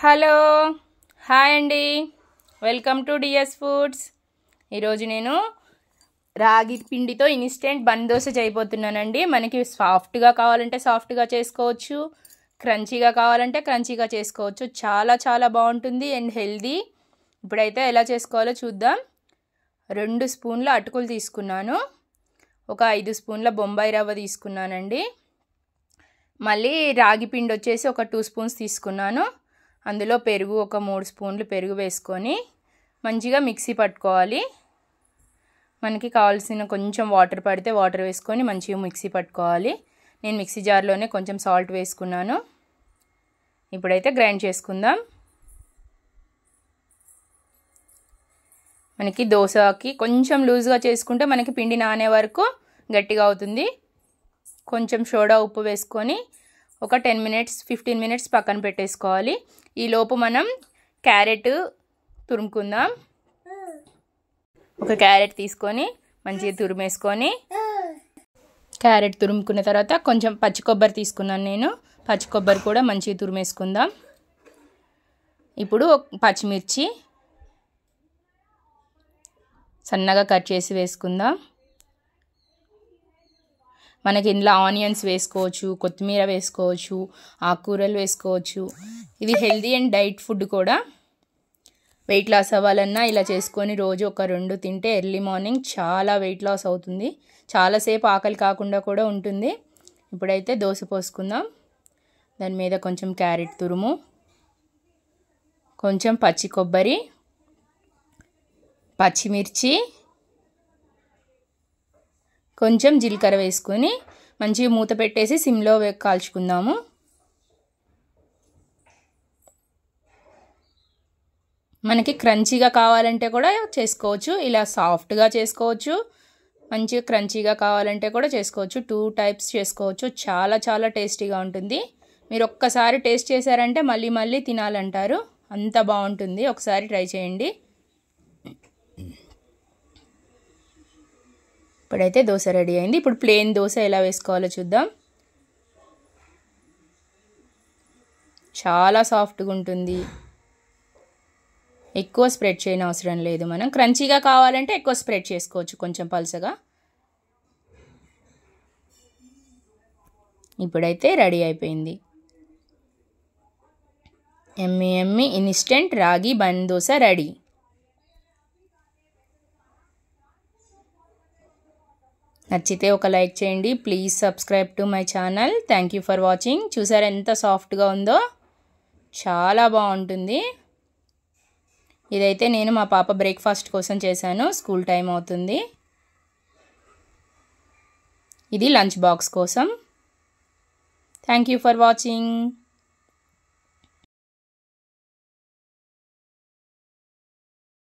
hello hi అండి welcome to DS foods ఈరోజు నేను రాగి పిండితో ఇన్స్టెంట్ బందోస చేయబోతున్నానండి మనకి సాఫ్ట్గా కావాలంటే సాఫ్ట్గా చేసుకోవచ్చు క్రంచీగా కావాలంటే క్రంచీగా చేసుకోవచ్చు చాలా చాలా బాగుంటుంది అండ్ హెల్దీ ఇప్పుడైతే ఎలా చేసుకోవాలో చూద్దాం రెండు స్పూన్ల అటుకులు తీసుకున్నాను ఒక ఐదు స్పూన్ల బొంబాయి రవ్వ తీసుకున్నానండి మళ్ళీ రాగి పిండి వచ్చేసి ఒక టూ స్పూన్స్ తీసుకున్నాను అందులో పెరుగు ఒక మూడు స్పూన్లు పెరుగు వేసుకొని మంచిగా మిక్సీ పట్టుకోవాలి మనకి కావాల్సిన కొంచెం వాటర్ పడితే వాటర్ వేసుకొని మంచిగా మిక్సీ పట్టుకోవాలి నేను మిక్సీ జార్లోనే కొంచెం సాల్ట్ వేసుకున్నాను ఇప్పుడైతే గ్రైండ్ చేసుకుందాం మనకి దోశకి కొంచెం లూజ్గా చేసుకుంటే మనకి పిండి నానే వరకు గట్టిగా అవుతుంది కొంచెం సోడా ఉప్పు వేసుకొని ఒక టెన్ మినిట్స్ ఫిఫ్టీన్ మినిట్స్ పక్కన పెట్టేసుకోవాలి ఈలోపు మనం క్యారెట్ తురుముకుందాం ఒక క్యారెట్ తీసుకొని మంచిగా తురిమేసుకొని క్యారెట్ తురుముకున్న తర్వాత కొంచెం పచ్చి కొబ్బరి తీసుకున్నాను నేను పచ్చి కొబ్బరి కూడా మంచిగా తురిమేసుకుందాం ఇప్పుడు పచ్చిమిర్చి సన్నగా కట్ చేసి వేసుకుందాం మనకి ఇందులో ఆనియన్స్ వేసుకోవచ్చు కొత్తిమీర వేసుకోవచ్చు ఆకుకూరలు వేసుకోవచ్చు ఇది హెల్దీ అండ్ డైట్ ఫుడ్ కూడా వెయిట్ లాస్ అవ్వాలన్నా ఇలా చేసుకొని రోజు ఒక రెండు తింటే ఎర్లీ మార్నింగ్ చాలా వెయిట్ లాస్ అవుతుంది చాలాసేపు ఆకలి కాకుండా కూడా ఉంటుంది ఇప్పుడైతే దోశ పోసుకుందాం దాని మీద కొంచెం క్యారెట్ తురుము కొంచెం పచ్చి కొబ్బరి పచ్చిమిర్చి కొంచెం జీలకర్ర వేసుకొని మంచిగా మూత పెట్టేసి సిమ్లో కాల్చుకుందాము మనకి క్రంచీగా కావాలంటే కూడా చేసుకోవచ్చు ఇలా సాఫ్ట్గా చేసుకోవచ్చు మంచిగా క్రంచీగా కావాలంటే కూడా చేసుకోవచ్చు టూ టైప్స్ చేసుకోవచ్చు చాలా చాలా టేస్టీగా ఉంటుంది మీరు ఒక్కసారి టేస్ట్ చేశారంటే మళ్ళీ మళ్ళీ తినాలంటారు అంత బాగుంటుంది ఒకసారి ట్రై చేయండి ఇప్పుడైతే దోశ రెడీ అయింది ఇప్పుడు ప్లెయిన్ దోశ ఎలా వేసుకోవాలో చూద్దాం చాలా సాఫ్ట్గా ఉంటుంది ఎక్కువ స్ప్రెడ్ చేయని అవసరం లేదు మనం క్రంచీగా కావాలంటే ఎక్కువ స్ప్రెడ్ చేసుకోవచ్చు కొంచెం పలుసగా ఇప్పుడైతే రెడీ అయిపోయింది ఎమ్మి ఎమ్మి instant ragi bun dosa ready నచ్చితే ఒక లైక్ చేయండి please subscribe to my channel thank you for watching చూసారా ఎంత సాఫ్ట్గా ఉందో చాలా బాగుంటుంది ఇదైతే నేను మా పాప బ్రేక్ఫాస్ట్ కోసం చేశాను స్కూల్ టైం అవుతుంది ఇది లంచ్ బాక్స్ కోసం థ్యాంక్ యూ ఫర్ వాచింగ్